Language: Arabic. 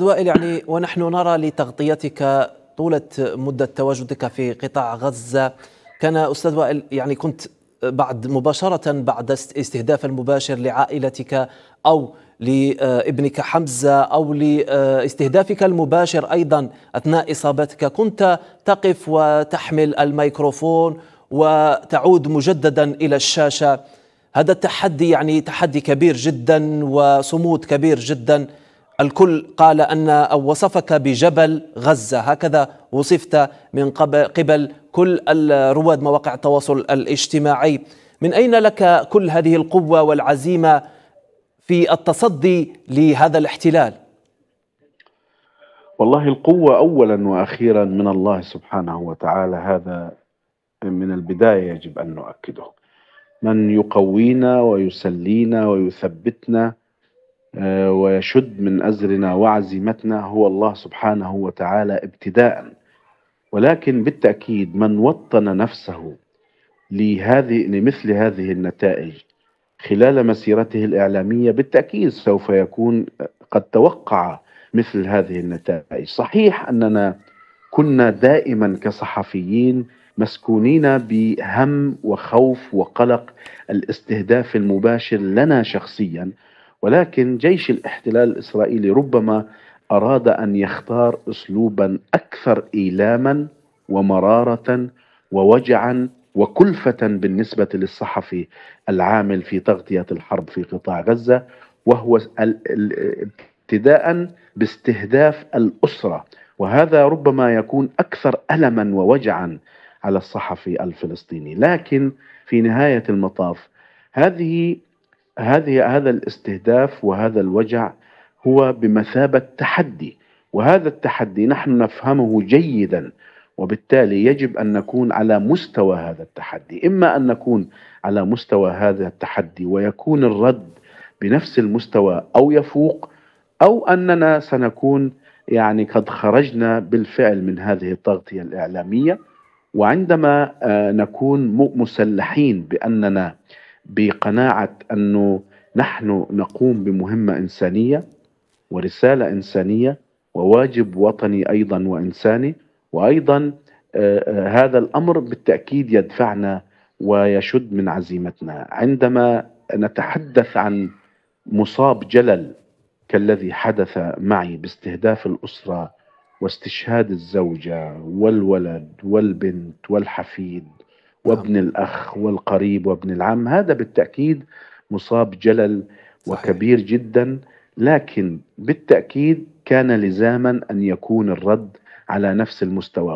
وائل يعني ونحن نرى لتغطيتك طولة مدة تواجدك في قطاع غزة كان أستاذ وائل يعني كنت بعد مباشرة بعد استهداف المباشر لعائلتك أو لابنك حمزة أو لاستهدافك المباشر أيضا أثناء إصابتك كنت تقف وتحمل الميكروفون وتعود مجددا إلى الشاشة هذا التحدي يعني تحدي كبير جدا وصمود كبير جدا الكل قال أن أو وصفك بجبل غزة هكذا وصفت من قبل كل رواد مواقع التواصل الاجتماعي من أين لك كل هذه القوة والعزيمة في التصدي لهذا الاحتلال والله القوة أولا وأخيرا من الله سبحانه وتعالى هذا من البداية يجب أن نؤكده من يقوينا ويسلينا ويثبتنا آه، ويشد من أزرنا وعزيمتنا هو الله سبحانه وتعالى ابتداء ولكن بالتأكيد من وطن نفسه لهذه لمثل هذه النتائج خلال مسيرته الإعلامية بالتأكيد سوف يكون قد توقع مثل هذه النتائج صحيح أننا كنا دائما كصحفيين مسكونين بهم وخوف وقلق الاستهداف المباشر لنا شخصيا ولكن جيش الاحتلال الاسرائيلي ربما اراد ان يختار اسلوبا اكثر ايلاما ومراره ووجعا وكلفه بالنسبه للصحفي العامل في تغطيه الحرب في قطاع غزه وهو ابتداء باستهداف الاسره وهذا ربما يكون اكثر الما ووجعا على الصحفي الفلسطيني لكن في نهايه المطاف هذه هذه هذا الاستهداف وهذا الوجع هو بمثابه تحدي وهذا التحدي نحن نفهمه جيدا وبالتالي يجب ان نكون على مستوى هذا التحدي، اما ان نكون على مستوى هذا التحدي ويكون الرد بنفس المستوى او يفوق او اننا سنكون يعني قد خرجنا بالفعل من هذه التغطيه الاعلاميه وعندما آه، نكون مسلحين باننا بقناعه انه نحن نقوم بمهمه انسانيه ورساله انسانيه وواجب وطني ايضا وانساني وايضا آه، آه، هذا الامر بالتاكيد يدفعنا ويشد من عزيمتنا عندما نتحدث عن مصاب جلل كالذي حدث معي باستهداف الاسره واستشهاد الزوجه والولد والبنت والحفيد وابن نعم. الأخ والقريب وابن العم هذا بالتأكيد مصاب جلل وكبير جدا لكن بالتأكيد كان لزاما أن يكون الرد على نفس المستوى